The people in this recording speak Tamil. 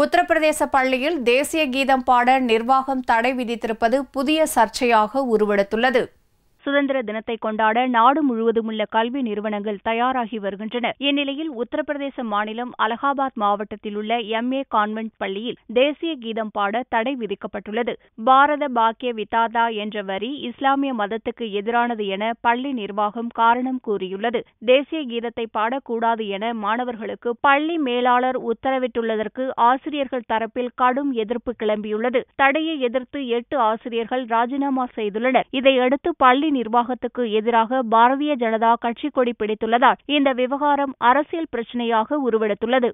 உத்தரப்பிரதேச பள்ளியில் தேசிய கீதம் பாட நிர்வாகம் தடை விதித்திருப்பது புதிய சர்ச்சையாக உருவெடுத்துள்ளது சுதந்திர தினத்தை கொண்டாட நாடு முழுவதும் உள்ள கல்வி நிறுவனங்கள் தயாராகி வருகின்றன இந்நிலையில் உத்தரப்பிரதேச மாநிலம் அலகாபாத் மாவட்டத்தில் உள்ள எம் ஏ கான்வென்ட் பள்ளியில் தேசிய கீதம் பாட தடை விதிக்கப்பட்டுள்ளது பாரத பாக்கிய விதாதா என்ற வரி இஸ்லாமிய மதத்துக்கு எதிரானது என பள்ளி நிர்வாகம் காரணம் கூறியுள்ளது தேசிய கீதத்தை பாடக்கூடாது என மாணவர்களுக்கு பள்ளி மேலாளர் உத்தரவிட்டுள்ளதற்கு ஆசிரியர்கள் தரப்பில் கடும் எதிர்ப்பு கிளம்பியுள்ளது தடையை எதிர்த்து எட்டு ஆசிரியர்கள் ராஜினாமா செய்துள்ளனர் இதையடுத்து பள்ளி நிர்வாகத்துக்கு எதிராக பாரதிய ஜனதா கட்சி கொடி பிடித்துள்ளதால் இந்த விவகாரம் அரசியல் பிரச்சினையாக உருவெடுத்துள்ளது